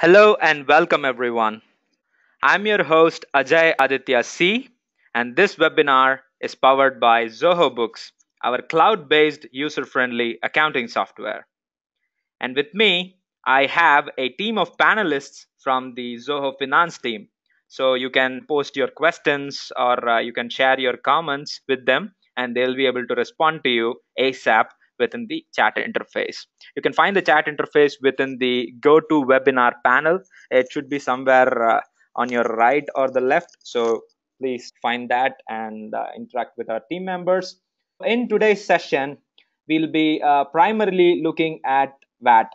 Hello and welcome everyone. I'm your host Ajay Aditya C and this webinar is powered by Zoho Books, our cloud-based user-friendly accounting software. And with me, I have a team of panelists from the Zoho Finance team. So you can post your questions or uh, you can share your comments with them and they'll be able to respond to you ASAP within the chat interface. You can find the chat interface within the GoToWebinar panel. It should be somewhere uh, on your right or the left. So please find that and uh, interact with our team members. In today's session, we'll be uh, primarily looking at VAT.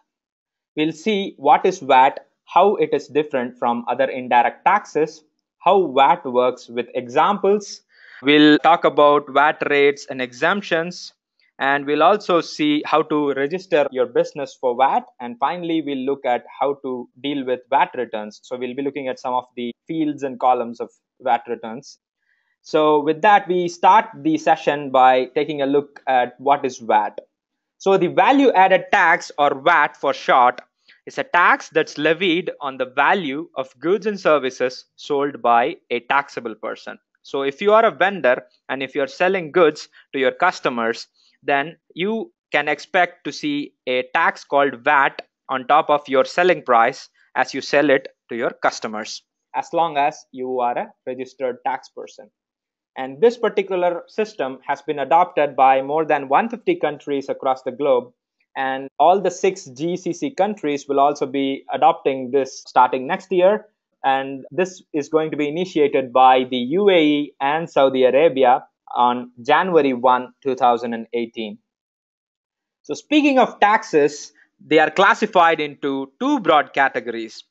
We'll see what is VAT, how it is different from other indirect taxes, how VAT works with examples. We'll talk about VAT rates and exemptions, and we'll also see how to register your business for VAT. And finally, we'll look at how to deal with VAT returns. So we'll be looking at some of the fields and columns of VAT returns. So with that, we start the session by taking a look at what is VAT. So the value added tax or VAT for short is a tax that's levied on the value of goods and services sold by a taxable person. So if you are a vendor and if you're selling goods to your customers, then you can expect to see a tax called VAT on top of your selling price as you sell it to your customers, as long as you are a registered tax person. And this particular system has been adopted by more than 150 countries across the globe. And all the six GCC countries will also be adopting this starting next year. And this is going to be initiated by the UAE and Saudi Arabia on January 1, 2018. So, speaking of taxes, they are classified into two broad categories.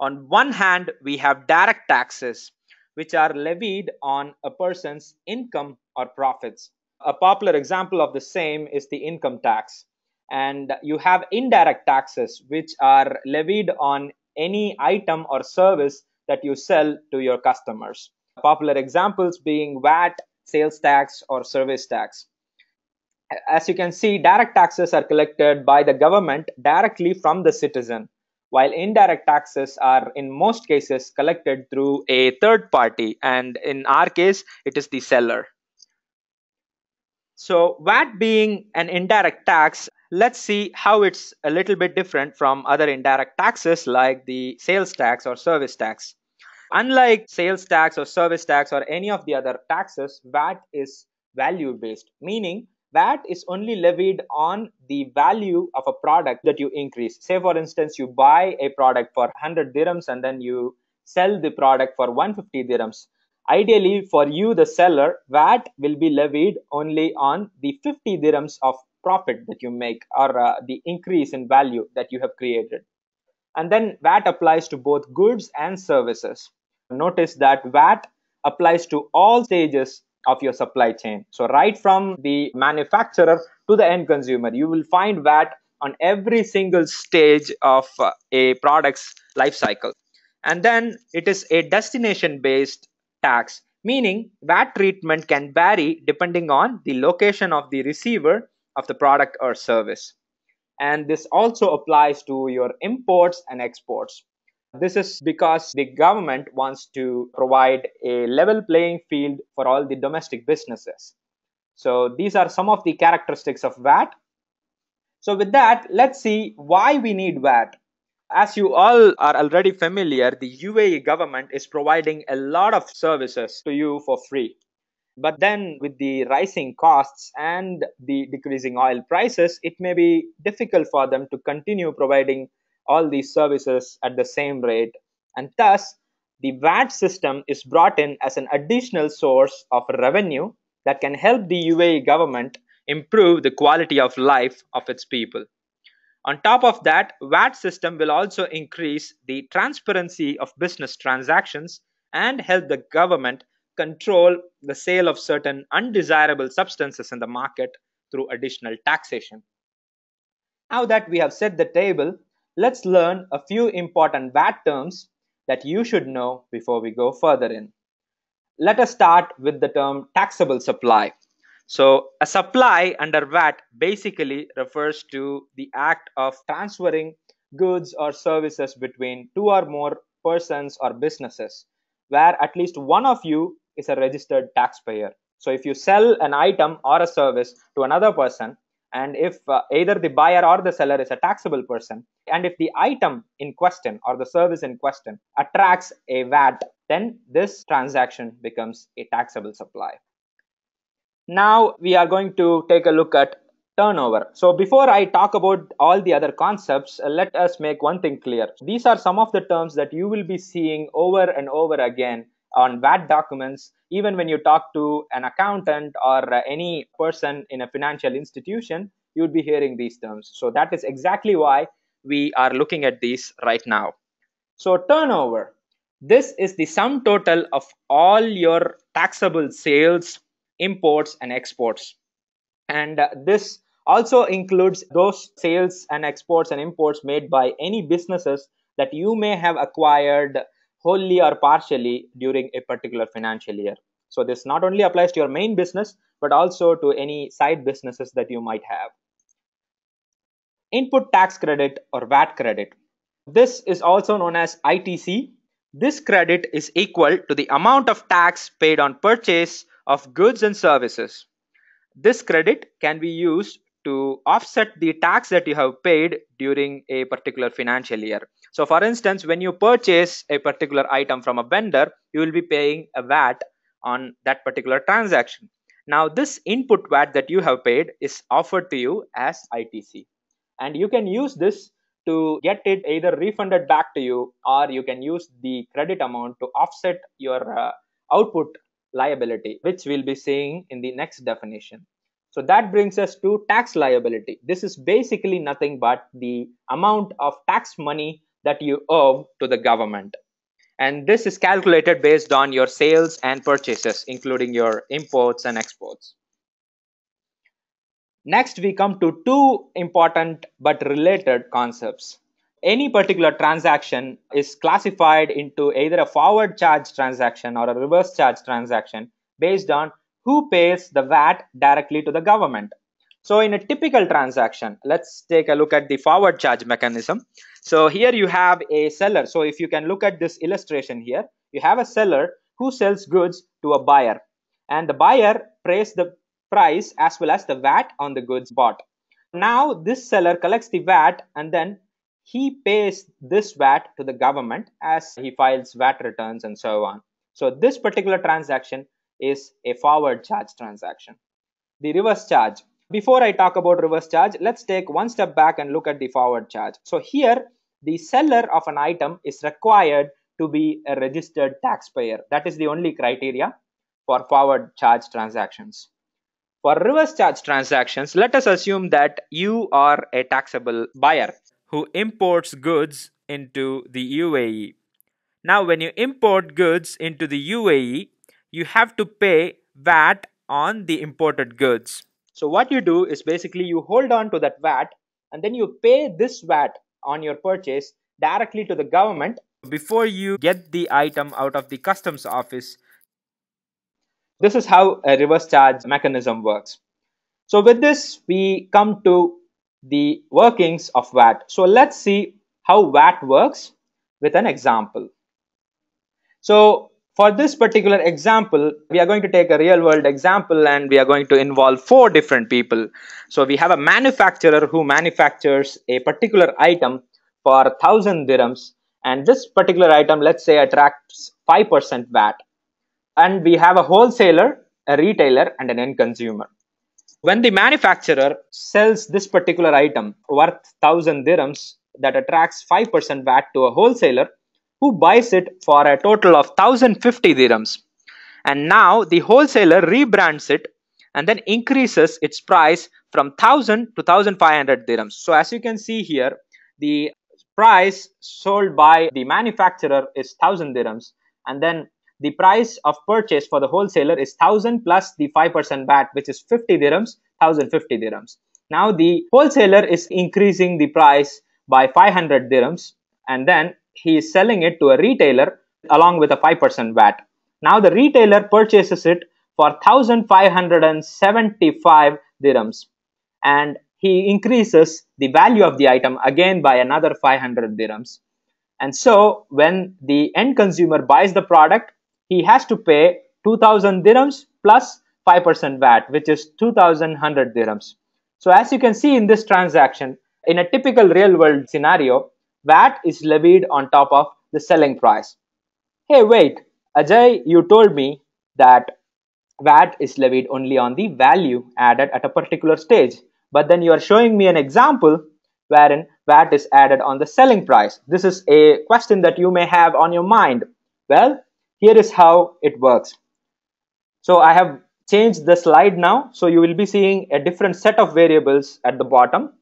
On one hand, we have direct taxes, which are levied on a person's income or profits. A popular example of the same is the income tax. And you have indirect taxes, which are levied on any item or service that you sell to your customers. Popular examples being VAT sales tax or service tax. As you can see, direct taxes are collected by the government directly from the citizen, while indirect taxes are in most cases collected through a third party, and in our case, it is the seller. So, VAT being an indirect tax, let's see how it's a little bit different from other indirect taxes like the sales tax or service tax. Unlike sales tax or service tax or any of the other taxes, VAT is value based, meaning VAT is only levied on the value of a product that you increase. Say, for instance, you buy a product for 100 dirhams and then you sell the product for 150 dirhams. Ideally, for you, the seller, VAT will be levied only on the 50 dirhams of profit that you make or uh, the increase in value that you have created. And then VAT applies to both goods and services notice that VAT applies to all stages of your supply chain. So, right from the manufacturer to the end consumer, you will find VAT on every single stage of uh, a product's life cycle. And then it is a destination based tax, meaning VAT treatment can vary depending on the location of the receiver of the product or service. And this also applies to your imports and exports. This is because the government wants to provide a level playing field for all the domestic businesses. So these are some of the characteristics of VAT. So with that, let's see why we need VAT. As you all are already familiar, the UAE government is providing a lot of services to you for free. But then, with the rising costs and the decreasing oil prices, it may be difficult for them to continue providing all these services at the same rate and thus the VAT system is brought in as an additional source of revenue that can help the UAE government improve the quality of life of its people. On top of that, VAT system will also increase the transparency of business transactions and help the government control the sale of certain undesirable substances in the market through additional taxation. Now that we have set the table, let's learn a few important VAT terms that you should know before we go further in. Let us start with the term taxable supply. So, a supply under VAT basically refers to the act of transferring goods or services between two or more persons or businesses where at least one of you is a registered taxpayer. So, if you sell an item or a service to another person, and if uh, either the buyer or the seller is a taxable person and if the item in question or the service in question attracts a vat then this transaction becomes a taxable supply now we are going to take a look at turnover so before i talk about all the other concepts uh, let us make one thing clear these are some of the terms that you will be seeing over and over again on VAT documents, even when you talk to an accountant or uh, any person in a financial institution, you'd be hearing these terms. So that is exactly why we are looking at these right now. So turnover. This is the sum total of all your taxable sales, imports, and exports. And uh, this also includes those sales and exports and imports made by any businesses that you may have acquired wholly or partially during a particular financial year. So this not only applies to your main business, but also to any side businesses that you might have. Input tax credit or VAT credit. This is also known as ITC. This credit is equal to the amount of tax paid on purchase of goods and services. This credit can be used to offset the tax that you have paid during a particular financial year. So for instance, when you purchase a particular item from a vendor, you will be paying a VAT on that particular transaction. Now this input VAT that you have paid is offered to you as ITC. And you can use this to get it either refunded back to you or you can use the credit amount to offset your uh, output liability, which we'll be seeing in the next definition. So that brings us to tax liability. This is basically nothing but the amount of tax money that you owe to the government. And this is calculated based on your sales and purchases, including your imports and exports. Next, we come to two important but related concepts. Any particular transaction is classified into either a forward charge transaction or a reverse charge transaction based on who pays the VAT directly to the government. So in a typical transaction, let's take a look at the forward charge mechanism. So here you have a seller. So if you can look at this illustration here, you have a seller who sells goods to a buyer and the buyer pays the price as well as the VAT on the goods bought. Now this seller collects the VAT and then he pays this VAT to the government as he files VAT returns and so on. So this particular transaction is a forward charge transaction. The reverse charge before I talk about reverse charge, let's take one step back and look at the forward charge. So here, the seller of an item is required to be a registered taxpayer. That is the only criteria for forward charge transactions. For reverse charge transactions, let us assume that you are a taxable buyer who imports goods into the UAE. Now, when you import goods into the UAE, you have to pay VAT on the imported goods. So what you do is basically you hold on to that VAT and then you pay this VAT on your purchase directly to the government before you get the item out of the customs office. This is how a reverse charge mechanism works. So with this, we come to the workings of VAT. So let's see how VAT works with an example. So for this particular example, we are going to take a real world example and we are going to involve four different people. So we have a manufacturer who manufactures a particular item for 1000 dirhams and this particular item, let's say attracts 5% VAT. And we have a wholesaler, a retailer and an end consumer. When the manufacturer sells this particular item worth 1000 dirhams that attracts 5% VAT to a wholesaler, who buys it for a total of 1050 dirhams. And now the wholesaler rebrands it and then increases its price from 1000 to 1500 dirhams. So as you can see here, the price sold by the manufacturer is 1000 dirhams and then the price of purchase for the wholesaler is 1000 plus the 5% VAT which is 50 dirhams 1050 dirhams now the wholesaler is increasing the price by 500 dirhams and then he is selling it to a retailer along with a 5% VAT. Now the retailer purchases it for 1575 dirhams and he increases the value of the item again by another 500 dirhams. And so when the end consumer buys the product, he has to pay 2000 dirhams plus 5% VAT, which is 2100 dirhams. So as you can see in this transaction, in a typical real world scenario, VAT is levied on top of the selling price. Hey, wait, Ajay, you told me that VAT is levied only on the value added at a particular stage. But then you are showing me an example wherein VAT is added on the selling price. This is a question that you may have on your mind. Well, here is how it works. So I have changed the slide now. So you will be seeing a different set of variables at the bottom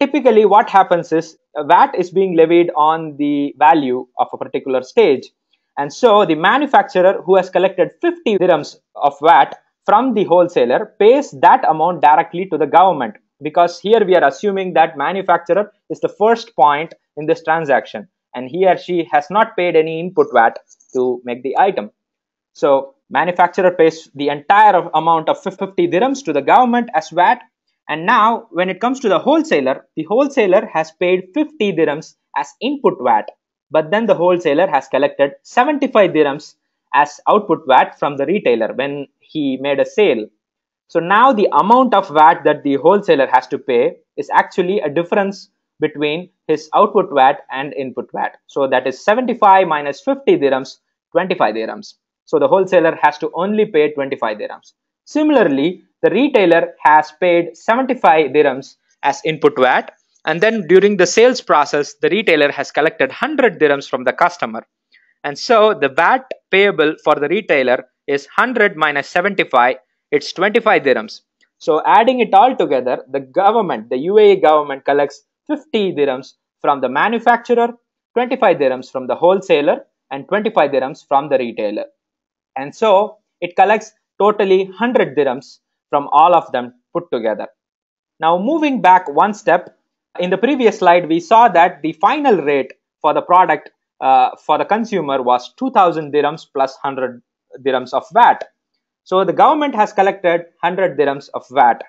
typically what happens is uh, VAT is being levied on the value of a particular stage. And so the manufacturer who has collected 50 dirhams of VAT from the wholesaler pays that amount directly to the government because here we are assuming that manufacturer is the first point in this transaction and he or she has not paid any input VAT to make the item. So manufacturer pays the entire amount of 50 dirhams to the government as VAT and now when it comes to the wholesaler, the wholesaler has paid 50 dirhams as input VAT, but then the wholesaler has collected 75 dirhams as output VAT from the retailer when he made a sale. So now the amount of VAT that the wholesaler has to pay is actually a difference between his output VAT and input VAT. So that is 75 minus 50 dirhams, 25 dirhams. So the wholesaler has to only pay 25 dirhams. Similarly, the retailer has paid 75 dirhams as input VAT and then during the sales process, the retailer has collected 100 dirhams from the customer. And so the VAT payable for the retailer is 100 minus 75, it's 25 dirhams. So adding it all together, the government, the UAE government collects 50 dirhams from the manufacturer, 25 dirhams from the wholesaler, and 25 dirhams from the retailer. And so it collects totally 100 dirhams from all of them put together. Now, moving back one step, in the previous slide, we saw that the final rate for the product uh, for the consumer was 2000 dirhams plus 100 dirhams of VAT. So, the government has collected 100 dirhams of VAT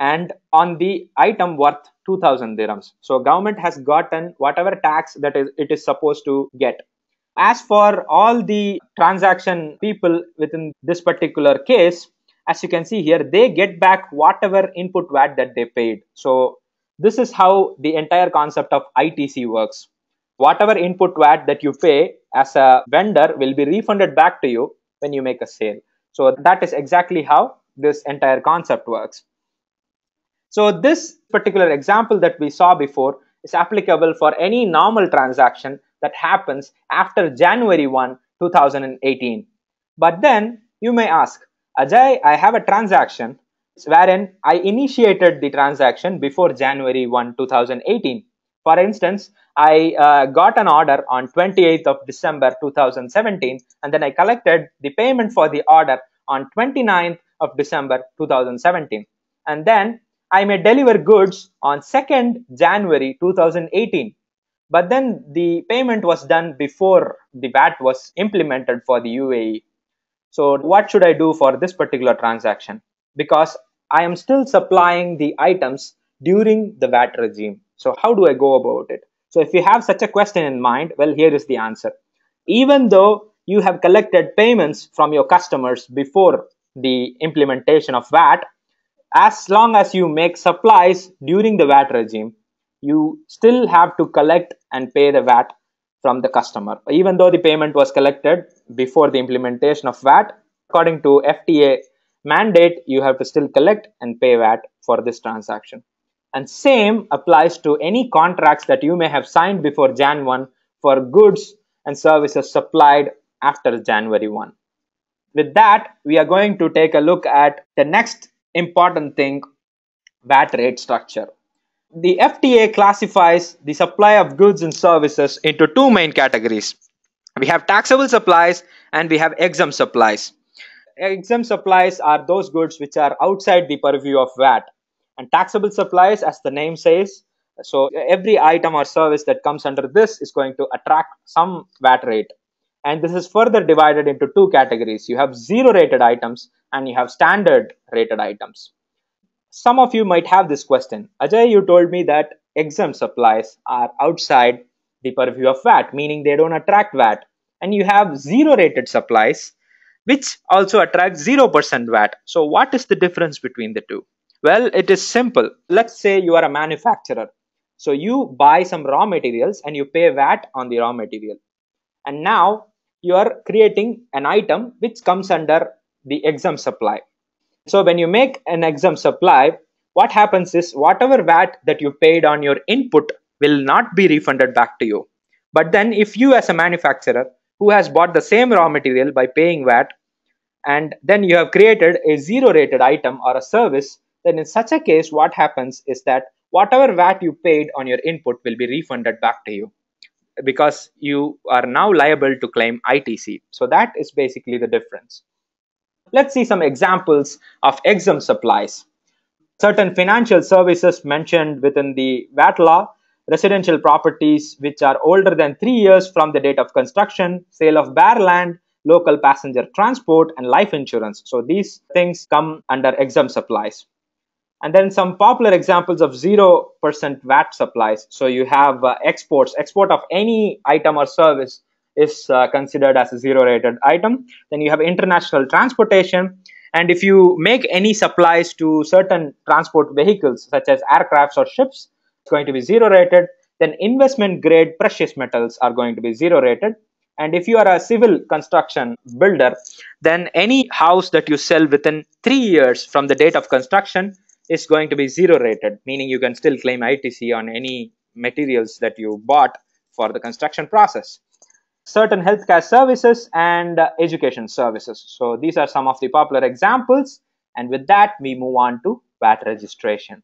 and on the item worth 2000 dirhams. So, government has gotten whatever tax that is, it is supposed to get. As for all the transaction people within this particular case, as you can see here, they get back whatever input VAT that they paid. So this is how the entire concept of ITC works. Whatever input VAT that you pay as a vendor will be refunded back to you when you make a sale. So that is exactly how this entire concept works. So this particular example that we saw before is applicable for any normal transaction that happens after January 1, 2018. But then you may ask, Ajay, I have a transaction wherein I initiated the transaction before January 1, 2018. For instance, I uh, got an order on 28th of December 2017 and then I collected the payment for the order on 29th of December 2017. And then I may deliver goods on 2nd January 2018 but then the payment was done before the VAT was implemented for the UAE. So, what should I do for this particular transaction? Because I am still supplying the items during the VAT regime. So, how do I go about it? So, if you have such a question in mind, well, here is the answer. Even though you have collected payments from your customers before the implementation of VAT, as long as you make supplies during the VAT regime, you still have to collect and pay the VAT from the customer. Even though the payment was collected before the implementation of VAT, according to FTA mandate, you have to still collect and pay VAT for this transaction. And same applies to any contracts that you may have signed before Jan 1 for goods and services supplied after January 1. With that, we are going to take a look at the next important thing VAT rate structure the FTA classifies the supply of goods and services into two main categories. We have taxable supplies and we have exempt supplies. Exempt supplies are those goods which are outside the purview of VAT. And taxable supplies, as the name says, so every item or service that comes under this is going to attract some VAT rate. And this is further divided into two categories. You have zero rated items and you have standard rated items. Some of you might have this question. Ajay, you told me that exempt supplies are outside the purview of VAT, meaning they don't attract VAT. And you have zero rated supplies, which also attract 0% VAT. So, what is the difference between the two? Well, it is simple. Let's say you are a manufacturer. So, you buy some raw materials and you pay VAT on the raw material. And now you are creating an item which comes under the exempt supply. So when you make an exempt supply, what happens is whatever VAT that you paid on your input will not be refunded back to you. But then if you as a manufacturer who has bought the same raw material by paying VAT and then you have created a zero rated item or a service, then in such a case, what happens is that whatever VAT you paid on your input will be refunded back to you because you are now liable to claim ITC. So that is basically the difference. Let's see some examples of exempt supplies. Certain financial services mentioned within the VAT law, residential properties which are older than three years from the date of construction, sale of bare land, local passenger transport, and life insurance. So these things come under exempt supplies. And then some popular examples of 0% VAT supplies. So you have uh, exports, export of any item or service is uh, considered as a zero rated item. Then you have international transportation. And if you make any supplies to certain transport vehicles, such as aircrafts or ships, it's going to be zero rated. Then investment grade precious metals are going to be zero rated. And if you are a civil construction builder, then any house that you sell within three years from the date of construction is going to be zero rated, meaning you can still claim ITC on any materials that you bought for the construction process certain healthcare services and uh, education services. So these are some of the popular examples. And with that, we move on to VAT registration.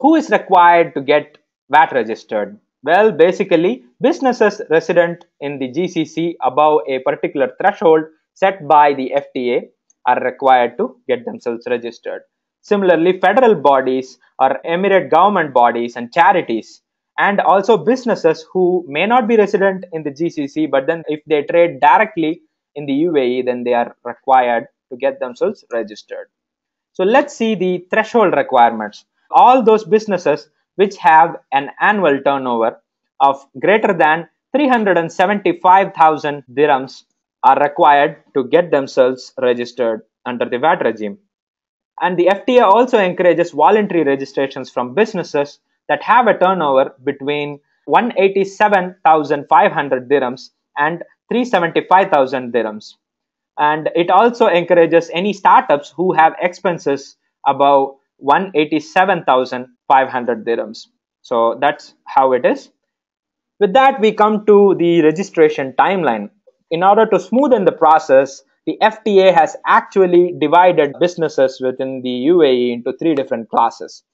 Who is required to get VAT registered? Well, basically, businesses resident in the GCC above a particular threshold set by the FTA are required to get themselves registered. Similarly, federal bodies or emirate government bodies and charities and also businesses who may not be resident in the GCC, but then if they trade directly in the UAE, then they are required to get themselves registered. So let's see the threshold requirements. All those businesses which have an annual turnover of greater than 375,000 dirhams are required to get themselves registered under the VAT regime. And the FTA also encourages voluntary registrations from businesses that have a turnover between 187,500 dirhams and 375,000 dirhams. And it also encourages any startups who have expenses above 187,500 dirhams. So that's how it is. With that, we come to the registration timeline. In order to smoothen the process, the FTA has actually divided businesses within the UAE into three different classes.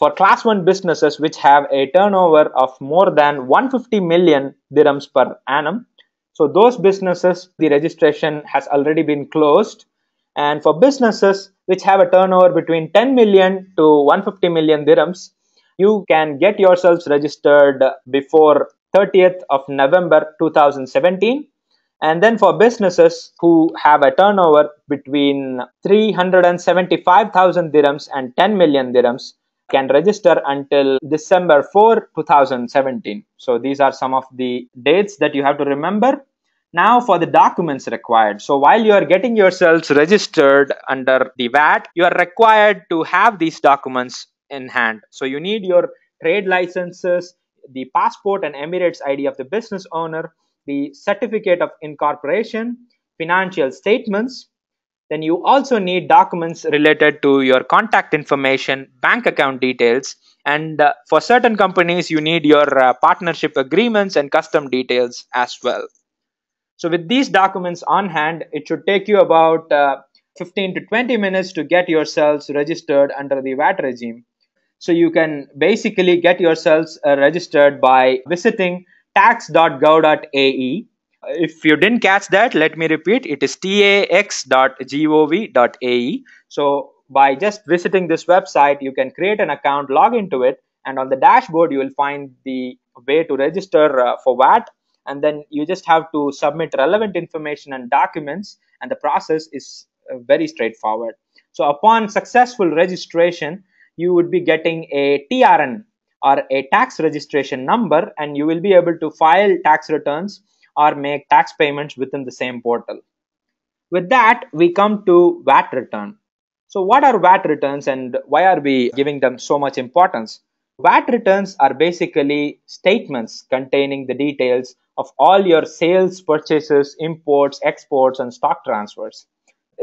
For class 1 businesses which have a turnover of more than 150 million dirhams per annum, so those businesses, the registration has already been closed. And for businesses which have a turnover between 10 million to 150 million dirhams, you can get yourselves registered before 30th of November 2017. And then for businesses who have a turnover between 375,000 dirhams and 10 million dirhams, can register until December 4, 2017. So these are some of the dates that you have to remember. Now for the documents required. So while you are getting yourselves registered under the VAT, you are required to have these documents in hand. So you need your trade licenses, the passport and Emirates ID of the business owner, the certificate of incorporation, financial statements, then you also need documents related to your contact information, bank account details, and uh, for certain companies, you need your uh, partnership agreements and custom details as well. So, with these documents on hand, it should take you about uh, 15 to 20 minutes to get yourselves registered under the VAT regime. So, you can basically get yourselves uh, registered by visiting tax.gov.ae if you didn't catch that let me repeat it is tax.gov.ae so by just visiting this website you can create an account log into it and on the dashboard you will find the way to register uh, for VAT and then you just have to submit relevant information and documents and the process is uh, very straightforward so upon successful registration you would be getting a TRN or a tax registration number and you will be able to file tax returns or make tax payments within the same portal. With that, we come to VAT return. So, what are VAT returns and why are we giving them so much importance? VAT returns are basically statements containing the details of all your sales, purchases, imports, exports, and stock transfers.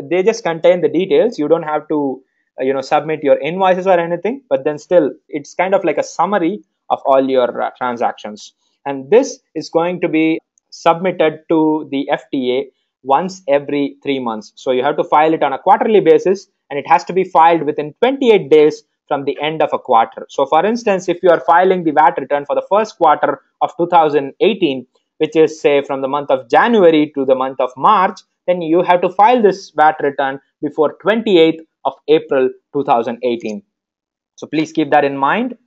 They just contain the details. You don't have to, uh, you know, submit your invoices or anything. But then still, it's kind of like a summary of all your uh, transactions. And this is going to be submitted to the FDA once every three months. So you have to file it on a quarterly basis and it has to be filed within 28 days from the end of a quarter. So for instance, if you are filing the VAT return for the first quarter of 2018, which is say from the month of January to the month of March, then you have to file this VAT return before 28th of April 2018. So please keep that in mind.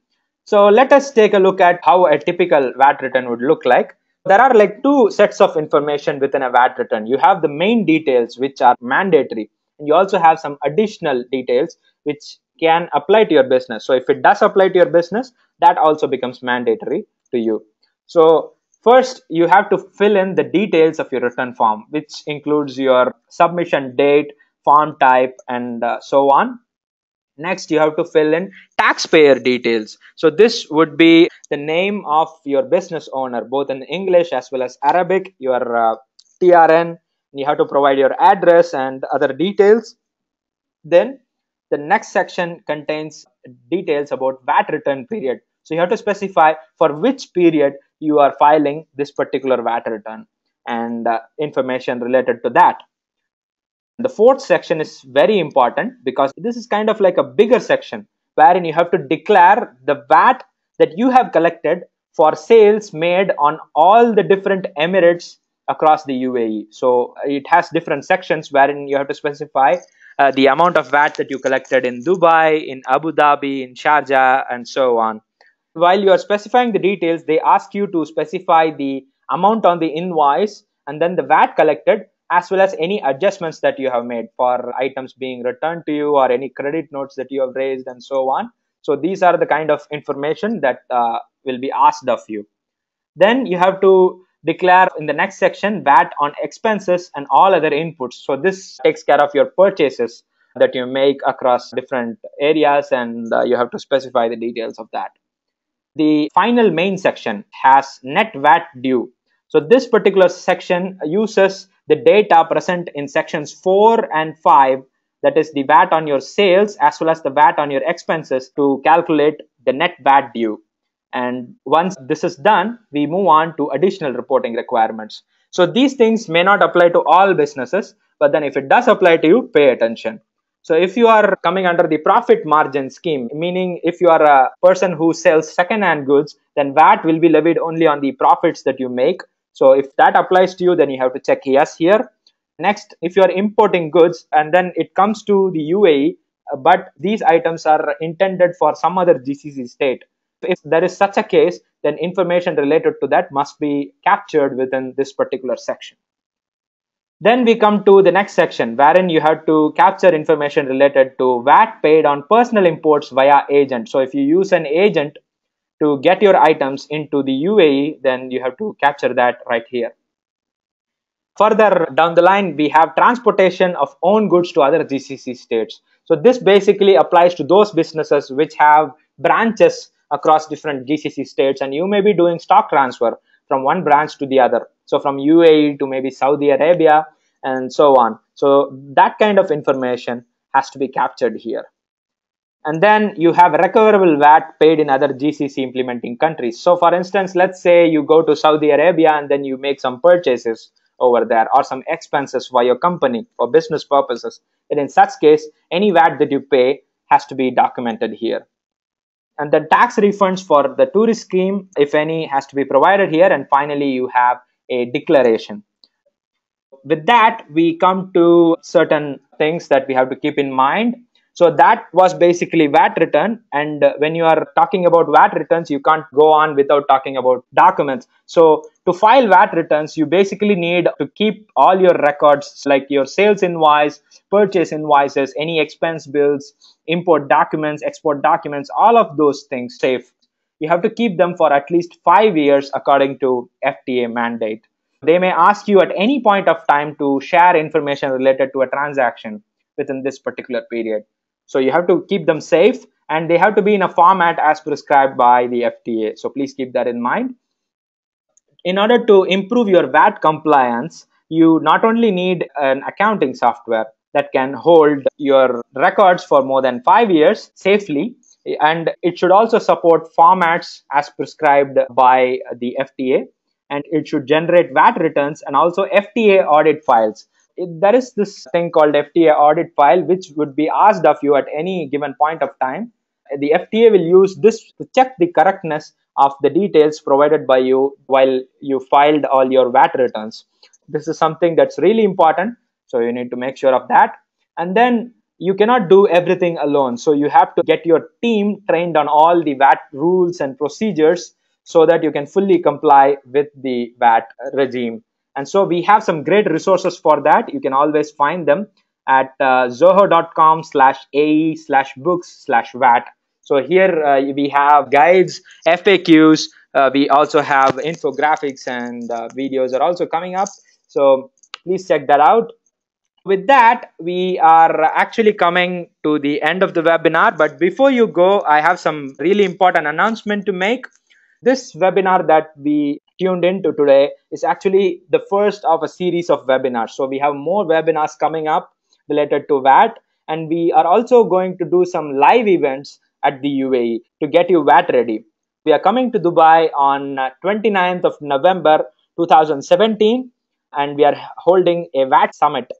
So let us take a look at how a typical VAT return would look like. There are like two sets of information within a VAT return. You have the main details, which are mandatory, and you also have some additional details which can apply to your business. So if it does apply to your business, that also becomes mandatory to you. So first you have to fill in the details of your return form which includes your submission date form type and uh, so on Next, you have to fill in taxpayer details. So this would be the name of your business owner, both in English as well as Arabic, your uh, TRN. You have to provide your address and other details. Then the next section contains details about VAT return period. So you have to specify for which period you are filing this particular VAT return and uh, information related to that. The fourth section is very important because this is kind of like a bigger section wherein you have to declare the VAT that you have collected for sales made on all the different emirates across the UAE. So it has different sections wherein you have to specify uh, the amount of VAT that you collected in Dubai, in Abu Dhabi, in Sharjah, and so on. While you are specifying the details, they ask you to specify the amount on the invoice and then the VAT collected as well as any adjustments that you have made for items being returned to you or any credit notes that you have raised and so on. So these are the kind of information that uh, will be asked of you. Then you have to declare in the next section VAT on expenses and all other inputs. So this takes care of your purchases that you make across different areas and uh, you have to specify the details of that. The final main section has net VAT due. So this particular section uses the data present in sections 4 and 5 that is the VAT on your sales as well as the VAT on your expenses to calculate the net VAT due. And once this is done, we move on to additional reporting requirements. So these things may not apply to all businesses, but then if it does apply to you, pay attention. So if you are coming under the profit margin scheme, meaning if you are a person who sells second-hand goods, then VAT will be levied only on the profits that you make so if that applies to you, then you have to check yes here. Next, if you are importing goods and then it comes to the UAE, uh, but these items are intended for some other GCC state. If there is such a case, then information related to that must be captured within this particular section. Then we come to the next section wherein you have to capture information related to VAT paid on personal imports via agent. So if you use an agent to get your items into the UAE, then you have to capture that right here. Further down the line, we have transportation of own goods to other GCC states. So this basically applies to those businesses which have branches across different GCC states and you may be doing stock transfer from one branch to the other. So from UAE to maybe Saudi Arabia and so on. So that kind of information has to be captured here and then you have recoverable VAT paid in other GCC implementing countries. So, for instance, let's say you go to Saudi Arabia and then you make some purchases over there or some expenses for your company for business purposes. And in such case, any VAT that you pay has to be documented here. And the tax refunds for the tourist scheme, if any, has to be provided here. And finally, you have a declaration. With that, we come to certain things that we have to keep in mind so that was basically VAT return. And uh, when you are talking about VAT returns, you can't go on without talking about documents. So to file VAT returns, you basically need to keep all your records like your sales invoice, purchase invoices, any expense bills, import documents, export documents, all of those things safe. You have to keep them for at least five years according to FTA mandate. They may ask you at any point of time to share information related to a transaction within this particular period. So you have to keep them safe and they have to be in a format as prescribed by the FTA. So please keep that in mind. In order to improve your VAT compliance, you not only need an accounting software that can hold your records for more than five years safely, and it should also support formats as prescribed by the FTA, and it should generate VAT returns and also FTA audit files there is this thing called FTA audit file, which would be asked of you at any given point of time. The FTA will use this to check the correctness of the details provided by you while you filed all your VAT returns. This is something that's really important. So you need to make sure of that. And then you cannot do everything alone. So you have to get your team trained on all the VAT rules and procedures so that you can fully comply with the VAT regime and so we have some great resources for that. You can always find them at uh, zoho.com slash AE slash books slash VAT. So here uh, we have guides, FAQs, uh, we also have infographics and uh, videos are also coming up. So please check that out. With that, we are actually coming to the end of the webinar. But before you go, I have some really important announcement to make. This webinar that we tuned into today is actually the first of a series of webinars. So we have more webinars coming up related to VAT, and we are also going to do some live events at the UAE to get you VAT ready. We are coming to Dubai on 29th uh, of November 2017, and we are holding a VAT summit.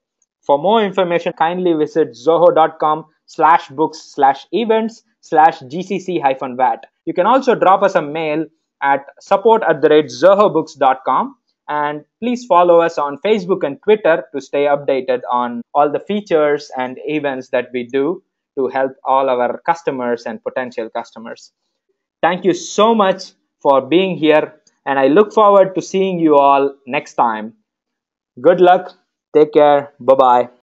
For more information, kindly visit zoho.com slash books slash events slash gcc hyphen VAT. You can also drop us a mail at support at the rate zohobooks.com. And please follow us on Facebook and Twitter to stay updated on all the features and events that we do to help all our customers and potential customers. Thank you so much for being here. And I look forward to seeing you all next time. Good luck. Take care. Bye bye.